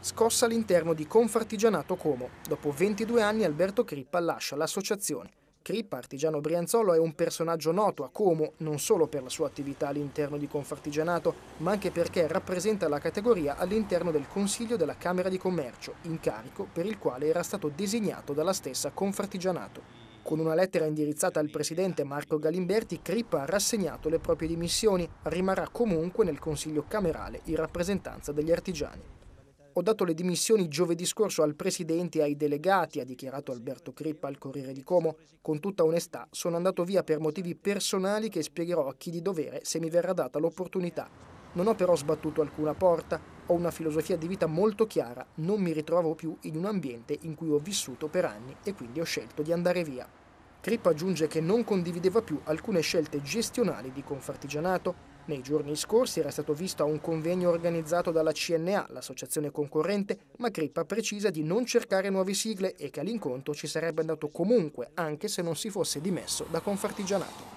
Scossa all'interno di Confartigianato Como. Dopo 22 anni Alberto Crippa lascia l'associazione. Crippa, artigiano brianzolo, è un personaggio noto a Como non solo per la sua attività all'interno di Confartigianato, ma anche perché rappresenta la categoria all'interno del Consiglio della Camera di Commercio, incarico per il quale era stato designato dalla stessa Confartigianato. Con una lettera indirizzata al presidente Marco Galimberti, Crippa ha rassegnato le proprie dimissioni, rimarrà comunque nel Consiglio camerale in rappresentanza degli artigiani. Ho dato le dimissioni giovedì scorso al Presidente e ai delegati, ha dichiarato Alberto Crippa al Corriere di Como. Con tutta onestà sono andato via per motivi personali che spiegherò a chi di dovere se mi verrà data l'opportunità. Non ho però sbattuto alcuna porta, ho una filosofia di vita molto chiara, non mi ritrovo più in un ambiente in cui ho vissuto per anni e quindi ho scelto di andare via. Crippa aggiunge che non condivideva più alcune scelte gestionali di Confartigianato, nei giorni scorsi era stato visto a un convegno organizzato dalla CNA, l'associazione concorrente, ma Crippa precisa di non cercare nuove sigle e che all'incontro ci sarebbe andato comunque, anche se non si fosse dimesso da Confartigianato.